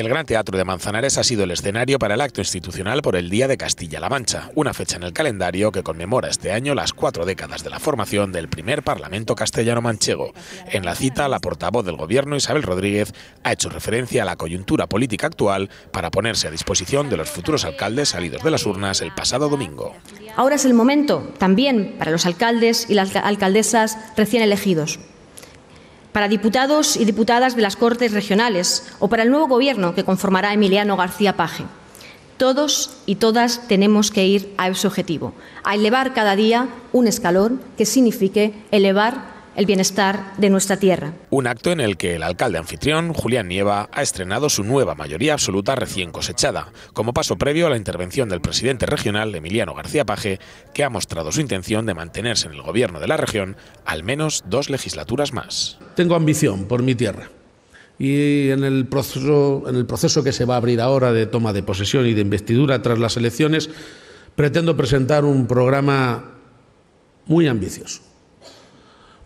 El Gran Teatro de Manzanares ha sido el escenario para el acto institucional por el Día de Castilla-La Mancha, una fecha en el calendario que conmemora este año las cuatro décadas de la formación del primer Parlamento castellano-manchego. En la cita, la portavoz del Gobierno, Isabel Rodríguez, ha hecho referencia a la coyuntura política actual para ponerse a disposición de los futuros alcaldes salidos de las urnas el pasado domingo. Ahora es el momento también para los alcaldes y las alcaldesas recién elegidos para diputados y diputadas de las Cortes Regionales o para el nuevo Gobierno que conformará Emiliano García Paje. Todos y todas tenemos que ir a ese objetivo, a elevar cada día un escalón que signifique elevar el bienestar de nuestra tierra. Un acto en el que el alcalde anfitrión, Julián Nieva, ha estrenado su nueva mayoría absoluta recién cosechada, como paso previo a la intervención del presidente regional, Emiliano García Paje, que ha mostrado su intención de mantenerse en el gobierno de la región al menos dos legislaturas más tengo ambición por mi tierra. Y en el, proceso, en el proceso que se va a abrir ahora de toma de posesión y de investidura tras las elecciones, pretendo presentar un programa muy ambicioso.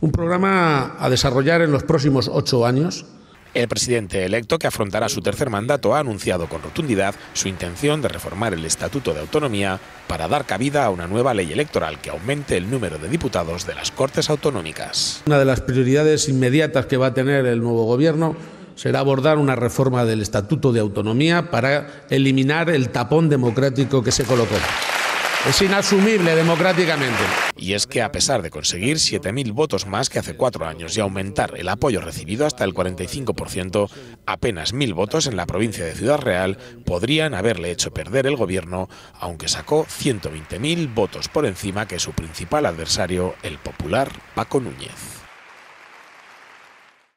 Un programa a desarrollar en los próximos ocho años el presidente electo, que afrontará su tercer mandato, ha anunciado con rotundidad su intención de reformar el Estatuto de Autonomía para dar cabida a una nueva ley electoral que aumente el número de diputados de las Cortes Autonómicas. Una de las prioridades inmediatas que va a tener el nuevo Gobierno será abordar una reforma del Estatuto de Autonomía para eliminar el tapón democrático que se colocó. Es inasumible democráticamente. Y es que a pesar de conseguir 7.000 votos más que hace cuatro años y aumentar el apoyo recibido hasta el 45%, apenas 1.000 votos en la provincia de Ciudad Real podrían haberle hecho perder el gobierno, aunque sacó 120.000 votos por encima que su principal adversario, el popular Paco Núñez.